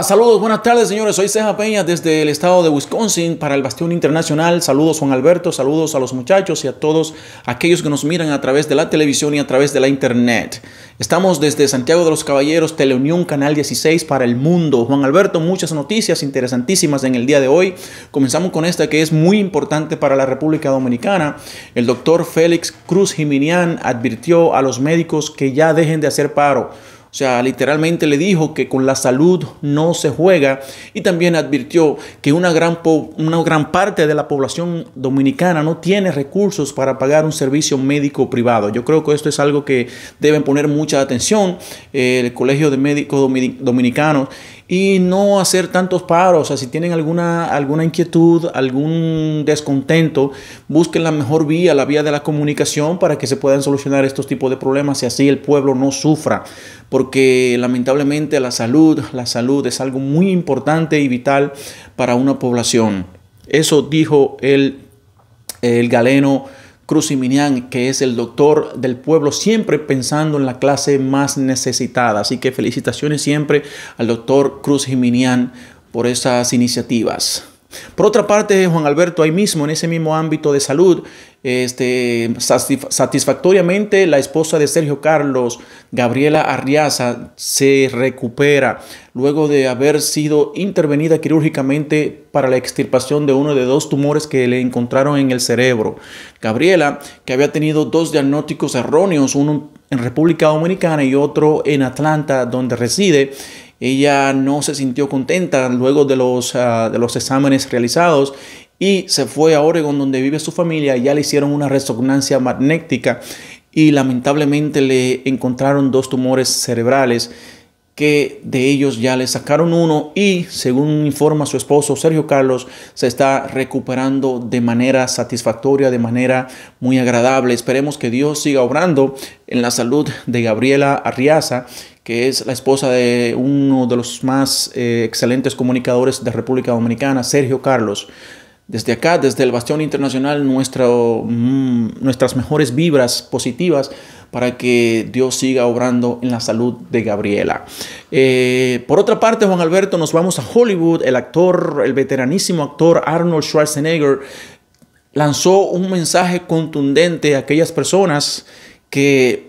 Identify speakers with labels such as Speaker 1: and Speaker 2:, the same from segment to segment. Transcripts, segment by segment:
Speaker 1: saludos, buenas tardes señores, soy Ceja Peña desde el estado de Wisconsin para el Bastión Internacional. Saludos Juan Alberto, saludos a los muchachos y a todos aquellos que nos miran a través de la televisión y a través de la internet. Estamos desde Santiago de los Caballeros, Teleunión Canal 16 para el mundo. Juan Alberto, muchas noticias interesantísimas en el día de hoy. Comenzamos con esta que es muy importante para la República Dominicana. El doctor Félix Cruz Jiminian advirtió a los médicos que ya dejen de hacer paro o sea, literalmente le dijo que con la salud no se juega y también advirtió que una gran, una gran parte de la población dominicana no tiene recursos para pagar un servicio médico privado. Yo creo que esto es algo que deben poner mucha atención eh, el Colegio de Médicos Dominicanos y no hacer tantos paros. O sea, si tienen alguna, alguna inquietud, algún descontento, busquen la mejor vía, la vía de la comunicación para que se puedan solucionar estos tipos de problemas y así el pueblo no sufra porque lamentablemente la salud, la salud es algo muy importante y vital para una población. Eso dijo el, el galeno Jiménez que es el doctor del pueblo, siempre pensando en la clase más necesitada. Así que felicitaciones siempre al doctor Cruz Jiménez por esas iniciativas. Por otra parte, Juan Alberto, ahí mismo, en ese mismo ámbito de salud, este, satisfactoriamente la esposa de Sergio Carlos, Gabriela Arriaza, se recupera luego de haber sido intervenida quirúrgicamente para la extirpación de uno de dos tumores que le encontraron en el cerebro. Gabriela, que había tenido dos diagnósticos erróneos, uno en República Dominicana y otro en Atlanta, donde reside, ella no se sintió contenta luego de los, ah, de los exámenes realizados y se fue a Oregon donde vive su familia. Ya le hicieron una resonancia magnética y lamentablemente le encontraron dos tumores cerebrales que de ellos ya le sacaron uno y según informa su esposo Sergio Carlos se está recuperando de manera satisfactoria, de manera muy agradable. Esperemos que Dios siga obrando en la salud de Gabriela Arriaza que es la esposa de uno de los más eh, excelentes comunicadores de República Dominicana, Sergio Carlos. Desde acá, desde el Bastión Internacional, mm, nuestras mejores vibras positivas para que Dios siga obrando en la salud de Gabriela. Eh, por otra parte, Juan Alberto, nos vamos a Hollywood. El actor, el veteranísimo actor Arnold Schwarzenegger lanzó un mensaje contundente a aquellas personas que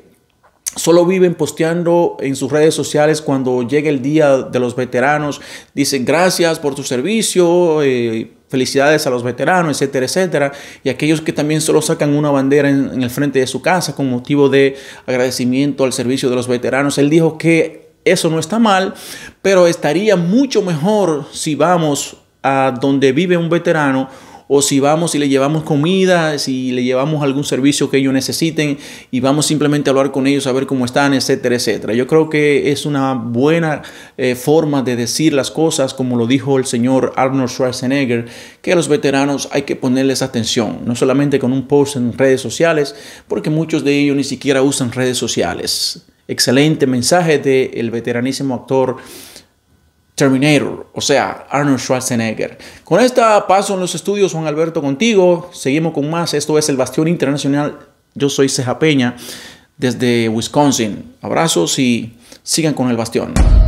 Speaker 1: Solo viven posteando en sus redes sociales cuando llega el día de los veteranos. Dicen gracias por tu servicio, eh, felicidades a los veteranos, etcétera, etcétera. Y aquellos que también solo sacan una bandera en el frente de su casa con motivo de agradecimiento al servicio de los veteranos. Él dijo que eso no está mal, pero estaría mucho mejor si vamos a donde vive un veterano o si vamos y le llevamos comida, si le llevamos algún servicio que ellos necesiten y vamos simplemente a hablar con ellos, a ver cómo están, etcétera, etcétera. Yo creo que es una buena eh, forma de decir las cosas, como lo dijo el señor Arnold Schwarzenegger, que a los veteranos hay que ponerles atención, no solamente con un post en redes sociales, porque muchos de ellos ni siquiera usan redes sociales. Excelente mensaje del veteranísimo actor Terminator, o sea, Arnold Schwarzenegger. Con esta paso en los estudios, Juan Alberto, contigo. Seguimos con más. Esto es el Bastión Internacional. Yo soy Ceja Peña desde Wisconsin. Abrazos y sigan con el Bastión.